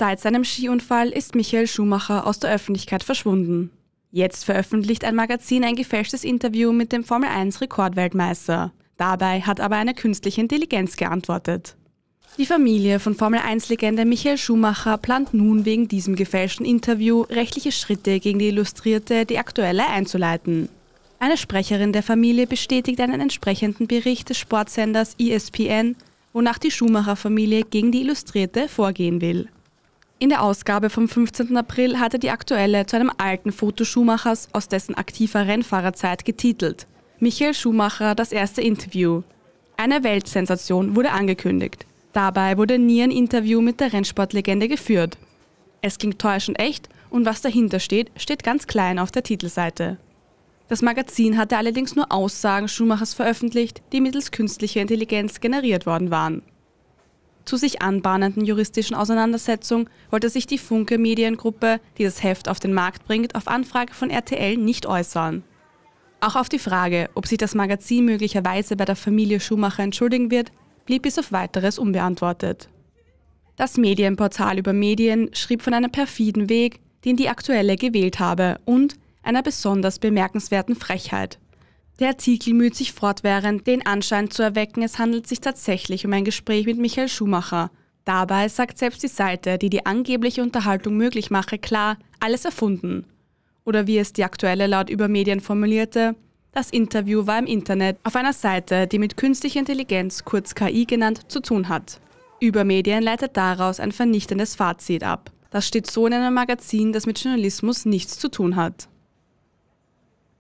Seit seinem Skiunfall ist Michael Schumacher aus der Öffentlichkeit verschwunden. Jetzt veröffentlicht ein Magazin ein gefälschtes Interview mit dem Formel 1 Rekordweltmeister. Dabei hat aber eine künstliche Intelligenz geantwortet. Die Familie von Formel 1-Legende Michael Schumacher plant nun wegen diesem gefälschten Interview rechtliche Schritte gegen die Illustrierte, die aktuelle, einzuleiten. Eine Sprecherin der Familie bestätigt einen entsprechenden Bericht des Sportsenders ESPN, wonach die Schumacher-Familie gegen die Illustrierte vorgehen will. In der Ausgabe vom 15. April hatte die aktuelle zu einem alten Foto Schumachers aus dessen aktiver Rennfahrerzeit getitelt. Michael Schumacher das erste Interview. Eine Weltsensation wurde angekündigt. Dabei wurde nie ein Interview mit der Rennsportlegende geführt. Es klingt täuschend echt und was dahinter steht, steht ganz klein auf der Titelseite. Das Magazin hatte allerdings nur Aussagen Schumachers veröffentlicht, die mittels künstlicher Intelligenz generiert worden waren. Zu sich anbahnenden juristischen Auseinandersetzung wollte sich die Funke Mediengruppe, die das Heft auf den Markt bringt, auf Anfrage von RTL nicht äußern. Auch auf die Frage, ob sich das Magazin möglicherweise bei der Familie Schumacher entschuldigen wird, blieb bis auf weiteres unbeantwortet. Das Medienportal über Medien schrieb von einem perfiden Weg, den die Aktuelle gewählt habe und einer besonders bemerkenswerten Frechheit, der Artikel müht sich fortwährend, den Anschein zu erwecken, es handelt sich tatsächlich um ein Gespräch mit Michael Schumacher. Dabei sagt selbst die Seite, die die angebliche Unterhaltung möglich mache, klar, alles erfunden. Oder wie es die aktuelle laut Übermedien formulierte, das Interview war im Internet auf einer Seite, die mit künstlicher Intelligenz, kurz KI genannt, zu tun hat. Übermedien leitet daraus ein vernichtendes Fazit ab. Das steht so in einem Magazin, das mit Journalismus nichts zu tun hat.